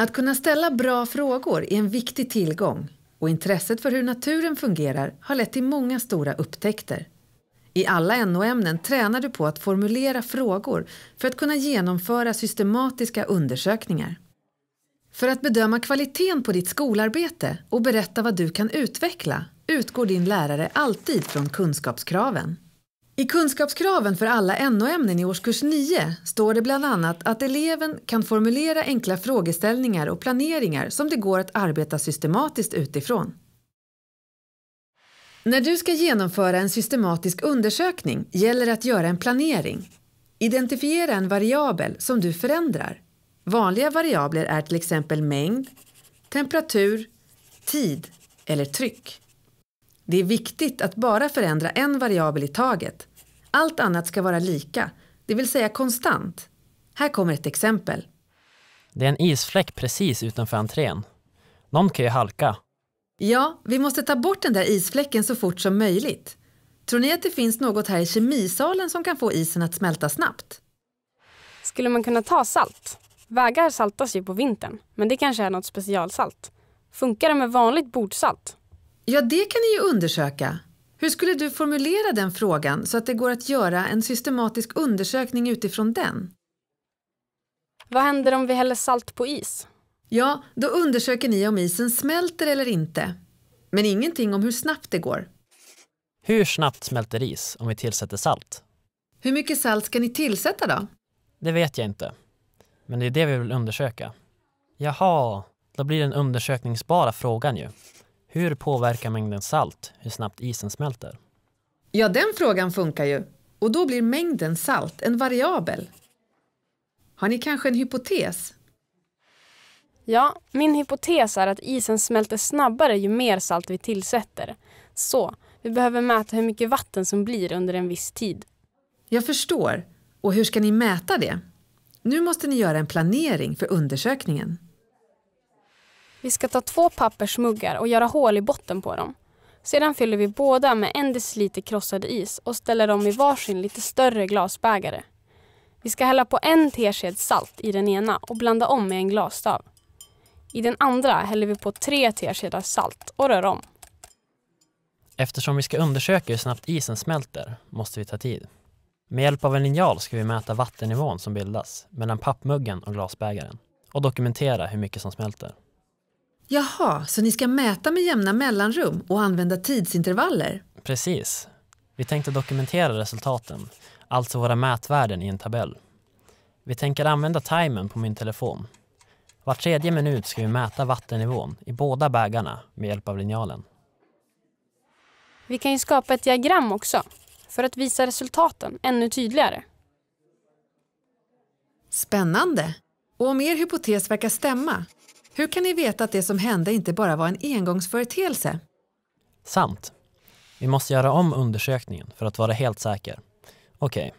Att kunna ställa bra frågor är en viktig tillgång och intresset för hur naturen fungerar har lett till många stora upptäckter. I alla NO-ämnen tränar du på att formulera frågor för att kunna genomföra systematiska undersökningar. För att bedöma kvaliteten på ditt skolarbete och berätta vad du kan utveckla utgår din lärare alltid från kunskapskraven. I kunskapskraven för alla NO-ämnen i årskurs 9 står det bland annat att eleven kan formulera enkla frågeställningar och planeringar som det går att arbeta systematiskt utifrån. När du ska genomföra en systematisk undersökning gäller det att göra en planering. Identifiera en variabel som du förändrar. Vanliga variabler är till exempel mängd, temperatur, tid eller tryck. Det är viktigt att bara förändra en variabel i taget allt annat ska vara lika, det vill säga konstant. Här kommer ett exempel. Det är en isfläck precis utanför entrén. Någon kan ju halka. Ja, vi måste ta bort den där isfläcken så fort som möjligt. Tror ni att det finns något här i kemisalen som kan få isen att smälta snabbt? Skulle man kunna ta salt? Vägar saltas ju på vintern, men det kanske är något specialsalt. Funkar det med vanligt bordsalt? Ja, det kan ni ju undersöka. Hur skulle du formulera den frågan så att det går att göra en systematisk undersökning utifrån den? Vad händer om vi häller salt på is? Ja, då undersöker ni om isen smälter eller inte. Men ingenting om hur snabbt det går. Hur snabbt smälter is om vi tillsätter salt? Hur mycket salt ska ni tillsätta då? Det vet jag inte. Men det är det vi vill undersöka. Jaha, då blir det den undersökningsbara frågan ju. Hur påverkar mängden salt hur snabbt isen smälter? Ja, den frågan funkar ju. Och då blir mängden salt en variabel. Har ni kanske en hypotes? Ja, min hypotes är att isen smälter snabbare ju mer salt vi tillsätter. Så, vi behöver mäta hur mycket vatten som blir under en viss tid. Jag förstår. Och hur ska ni mäta det? Nu måste ni göra en planering för undersökningen. Vi ska ta två pappersmuggar och göra hål i botten på dem. Sedan fyller vi båda med en deciliter krossad is och ställer dem i varsin lite större glasbägare. Vi ska hälla på en tesked salt i den ena och blanda om med en glasstav. I den andra häller vi på tre teskedar salt och rör om. Eftersom vi ska undersöka hur snabbt isen smälter måste vi ta tid. Med hjälp av en linjal ska vi mäta vattennivån som bildas mellan pappmuggen och glasbägaren och dokumentera hur mycket som smälter. Jaha, så ni ska mäta med jämna mellanrum och använda tidsintervaller? Precis. Vi tänkte dokumentera resultaten, alltså våra mätvärden i en tabell. Vi tänker använda timern på min telefon. Var tredje minut ska vi mäta vattennivån i båda bägarna med hjälp av linjalen. Vi kan ju skapa ett diagram också för att visa resultaten ännu tydligare. Spännande! Och om er hypotes verkar stämma hur kan ni veta att det som hände inte bara var en engångsföreteelse? Sant. Vi måste göra om undersökningen för att vara helt säker. Okej. Okay.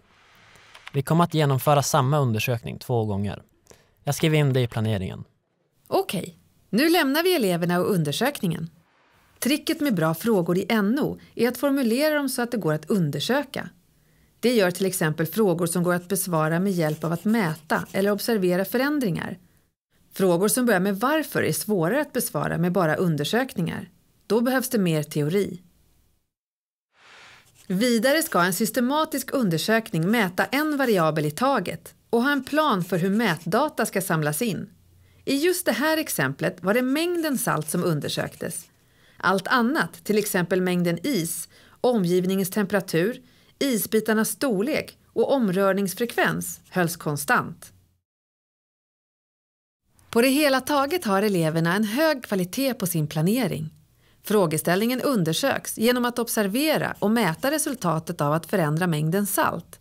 Vi kommer att genomföra samma undersökning två gånger. Jag skriver in det i planeringen. Okej. Okay. Nu lämnar vi eleverna och undersökningen. Tricket med bra frågor i NO är att formulera dem så att det går att undersöka. Det gör till exempel frågor som går att besvara med hjälp av att mäta eller observera förändringar – Frågor som börjar med varför är svårare att besvara med bara undersökningar. Då behövs det mer teori. Vidare ska en systematisk undersökning mäta en variabel i taget och ha en plan för hur mätdata ska samlas in. I just det här exemplet var det mängden salt som undersöktes. Allt annat, till exempel mängden is, omgivningens temperatur, isbitarnas storlek och omrörningsfrekvens hölls konstant. På det hela taget har eleverna en hög kvalitet på sin planering. Frågeställningen undersöks genom att observera och mäta resultatet av att förändra mängden salt.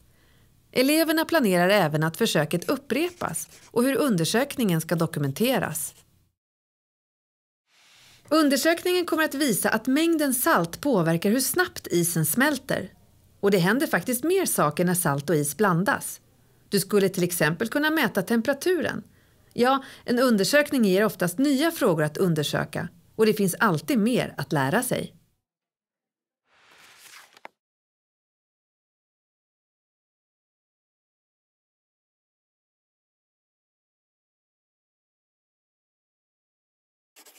Eleverna planerar även att försöket upprepas och hur undersökningen ska dokumenteras. Undersökningen kommer att visa att mängden salt påverkar hur snabbt isen smälter. Och det händer faktiskt mer saker när salt och is blandas. Du skulle till exempel kunna mäta temperaturen Ja, en undersökning ger oftast nya frågor att undersöka och det finns alltid mer att lära sig.